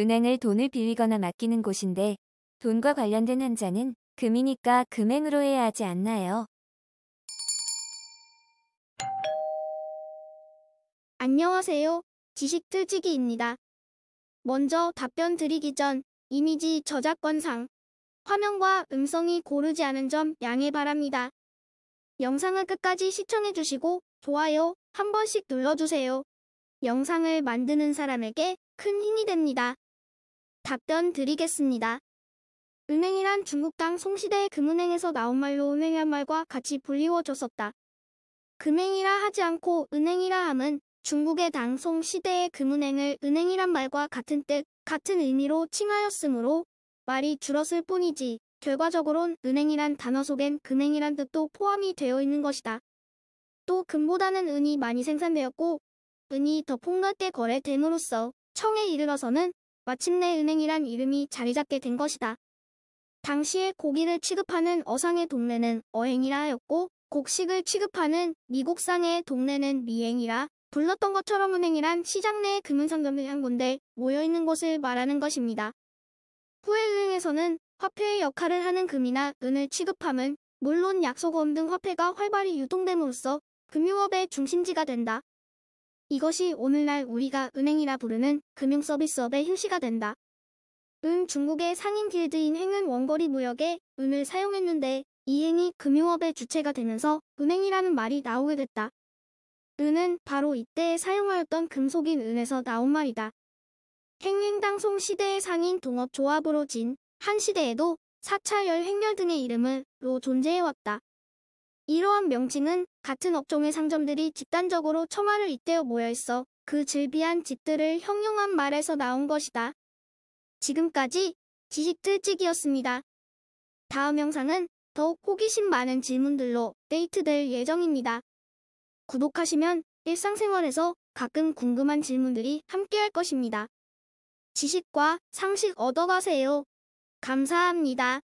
은행을 돈을 빌리거나 맡기는 곳인데 돈과 관련된 한자는 금이니까 금행으로 해야 하지 않나요? 안녕하세요. 지식틀치기입니다. 먼저 답변 드리기 전 이미지 저작권상 화면과 음성이 고르지 않은 점 양해 바랍니다. 영상을 끝까지 시청해주시고 좋아요 한 번씩 눌러주세요. 영상을 만드는 사람에게 큰 힘이 됩니다. 답변 드리겠습니다. 은행이란 중국 당 송시대의 금은행에서 나온 말로 은행이란 말과 같이 불리워졌었다. 금행이라 하지 않고 은행이라 함은 중국의 당 송시대의 금은행을 은행이란 말과 같은 뜻, 같은 의미로 칭하였으므로 말이 줄었을 뿐이지 결과적으론 은행이란 단어 속엔 금행이란 뜻도 포함이 되어 있는 것이다. 또 금보다는 은이 많이 생산되었고 은이 더 폭넓게 거래됨으로써 청에 이르러서는 마침내 은행이란 이름이 자리잡게 된 것이다. 당시에 고기를 취급하는 어상의 동네는 어행이라 하였고 곡식을 취급하는 미곡상의 동네는 미행이라 불렀던 것처럼 은행이란 시장 내 금은상점을 한 군데 모여있는 곳을 말하는 것입니다. 후에 은행에서는 화폐의 역할을 하는 금이나 은을 취급함은 물론 약소금 등 화폐가 활발히 유통됨으로써 금융업의 중심지가 된다. 이것이 오늘날 우리가 은행이라 부르는 금융서비스업의 휴시가 된다. 은 중국의 상인 길드인 행은 원거리 무역에 은을 사용했는데 이 행이 금융업의 주체가 되면서 은행이라는 말이 나오게 됐다. 은은 바로 이때 사용하였던 금속인 은에서 나온 말이다. 행행당송 시대의 상인 동업조합으로 진 한 시대에도 사찰열 행렬 등의 이름으로 존재해왔다. 이러한 명칭은 같은 업종의 상점들이 집단적으로 청아를 잇대어 모여있어 그 즐비한 짓들을 형용한 말에서 나온 것이다. 지금까지 지식들찍이었습니다. 다음 영상은 더욱 호기심 많은 질문들로 데이트될 예정입니다. 구독하시면 일상생활에서 가끔 궁금한 질문들이 함께할 것입니다. 지식과 상식 얻어가세요. 감사합니다.